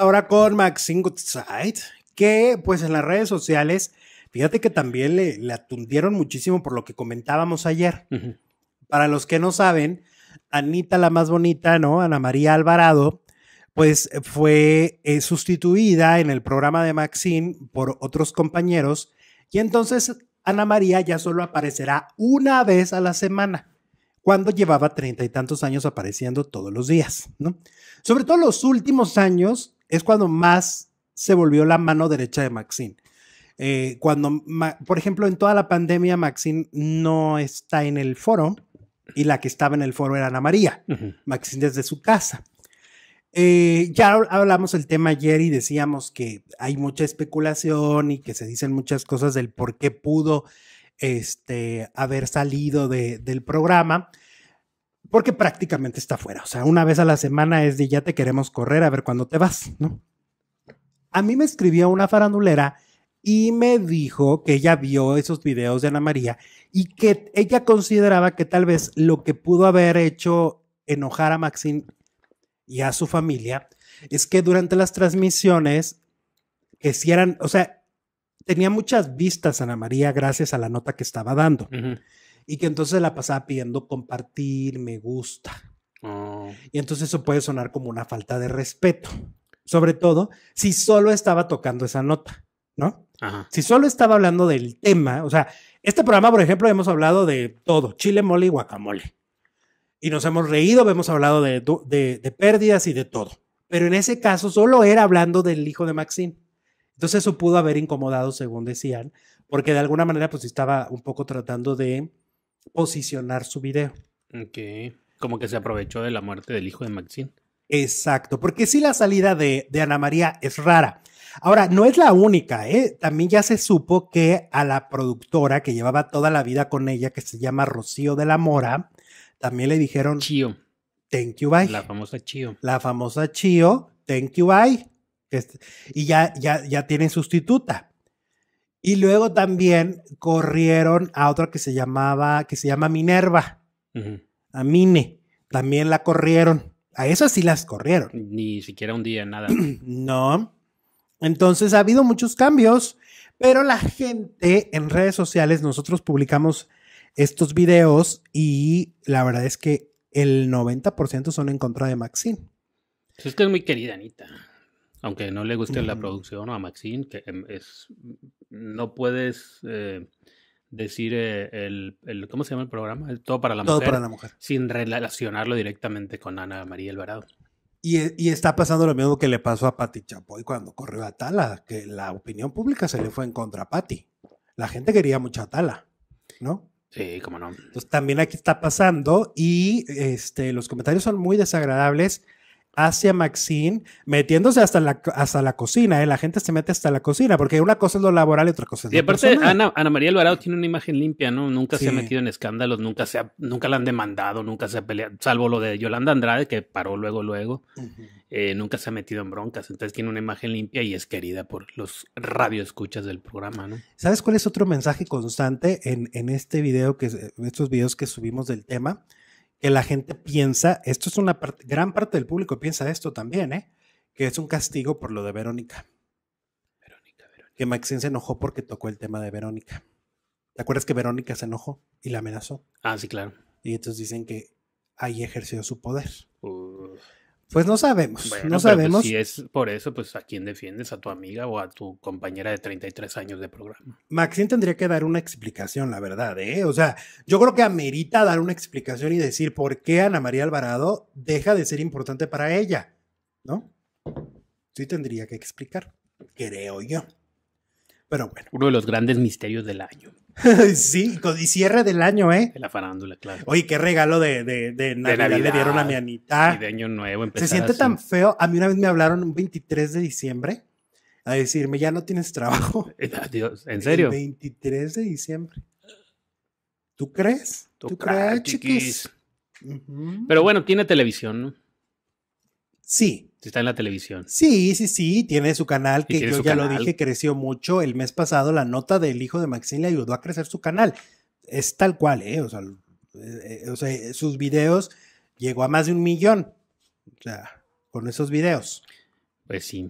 Ahora con Maxine Goodside, que pues en las redes sociales, fíjate que también le, atundieron muchísimo por lo que comentábamos ayer. Para los que no saben, Anita la más bonita, ¿no? Ana María Alvarado, pues fue eh, sustituida en el programa de Maxine por otros compañeros y entonces Ana María ya solo aparecerá una vez a la semana, cuando llevaba treinta y tantos años apareciendo todos los días, ¿no? Sobre todo los últimos años es cuando más se volvió la mano derecha de Maxine. Eh, cuando, por ejemplo, en toda la pandemia Maxine no está en el foro y la que estaba en el foro era Ana María, Maxine desde su casa. Eh, ya hablamos el tema ayer y decíamos que hay mucha especulación y que se dicen muchas cosas del por qué pudo este, haber salido del programa porque prácticamente está fuera. O sea, una vez a la semana es de ya te queremos correr a ver cuándo te vas, ¿no? A mí me escribió una farandulera y me dijo que ella vio esos videos de Ana María y que ella consideraba que tal vez lo que pudo haber hecho enojar a Maxine y a su familia es que durante las transmisiones, que si eran, o sea, tenía muchas vistas Ana María gracias a la nota que estaba dando y que entonces la pasaba pidiendo compartir, me gusta. Oh. Y entonces eso puede sonar como una falta de respeto, sobre todo si solo estaba tocando esa nota, ¿no? Si solo estaba hablando del tema, o sea, este programa, por ejemplo, hemos hablado de todo, chile, mole y guacamole. Y nos hemos reído, hemos hablado de, de, de pérdidas y de todo. Pero en ese caso solo era hablando del hijo de Maxine. Entonces eso pudo haber incomodado, según decían, porque de alguna manera pues estaba un poco tratando de posicionar su video. Ok. Como que se aprovechó de la muerte del hijo de Maxine. Exacto, porque sí la salida de, Ana María es rara. Ahora, no es la única, ¿eh? También ya se supo que a la productora que llevaba toda la vida con ella, que se llama Rocío de la Mora, también le dijeron... Chío. Thank you, bye. La famosa Chío. La famosa Chio. thank you, bye. Este, y ya, ya, ya tienen sustituta. Y luego también corrieron a otra que se llamaba, que se llama Minerva, a Mine, también la corrieron. A esas sí las corrieron. Ni siquiera un día, nada. no. Entonces ha habido muchos cambios, pero la gente en redes sociales, nosotros publicamos estos videos y la verdad es que el 90% son en contra de Maxine. Pues es que es muy querida Anita, aunque no le guste la producción a Maxine, que em, es no puedes eh, decir eh, el, ¿cómo se llama el programa? El Todo para la Mujer. para la Mujer. Sin relacionarlo directamente con Ana María Alvarado. Y, y, está pasando lo mismo que le pasó a Patti Chapoy cuando corrió a Tala, que la opinión pública se le fue en contra a Patti. La gente quería mucho a Tala, ¿no? Sí, cómo no. Entonces también aquí está pasando y este, los comentarios son muy desagradables hacia Maxine, metiéndose hasta la, hasta la cocina, ¿eh? la gente se mete hasta la cocina, porque una cosa es lo laboral y otra cosa es lo Y aparte, Ana, Ana, María Alvarado tiene una imagen limpia, ¿no? Nunca se ha metido en escándalos, nunca, se ha, nunca la han demandado, nunca se ha peleado, salvo lo de Yolanda Andrade, que paró luego, luego, eh, nunca se ha metido en broncas, entonces tiene una imagen limpia y es querida por los radioescuchas del programa, ¿no? ¿Sabes cuál es otro mensaje constante en, en este video, que estos videos que subimos del tema? que la gente piensa, esto es una parte, gran parte del público piensa esto también, ¿eh? que es un castigo por lo de Verónica. Verónica, Verónica. Que Maxine se enojó porque tocó el tema de Verónica. ¿Te acuerdas que Verónica se enojó y la amenazó? Ah, sí, claro. Y entonces dicen que ahí ejerció su poder. Uh. Pues no sabemos, no pues, sabemos. si es por eso, pues a quién defiendes, a tu amiga o a tu compañera de 33 años de programa. Maxine tendría que dar una explicación, la verdad, ¿eh? O sea, yo creo que amerita dar una explicación y decir por qué Ana María Alvarado deja de ser importante para ella, ¿no? Sí tendría que explicar, creo yo. Pero bueno. Uno de los grandes misterios del año. sí, y cierre del año, ¿eh? De la farándula, claro. Oye, qué regalo de, de, de, Navidad, le dieron a mi Anita. Y de año nuevo Se siente tan feo. A mí una vez me hablaron un 23 de diciembre a decirme, ya no tienes trabajo. Eh, Dios, ¿en serio? El 23 de diciembre. ¿Tú crees? ¿Tú, crees, chiquis? Pero bueno, tiene televisión, ¿no? Sí. Está en la televisión. Sí, sí, sí, tiene su canal que yo ya lo dije, creció mucho. El mes pasado la nota del hijo de Maxine le ayudó a crecer su canal. Es tal cual, ¿eh? O sea, eh, eh, sus videos llegó a más de un millón. O sea, con esos videos. Pues sí.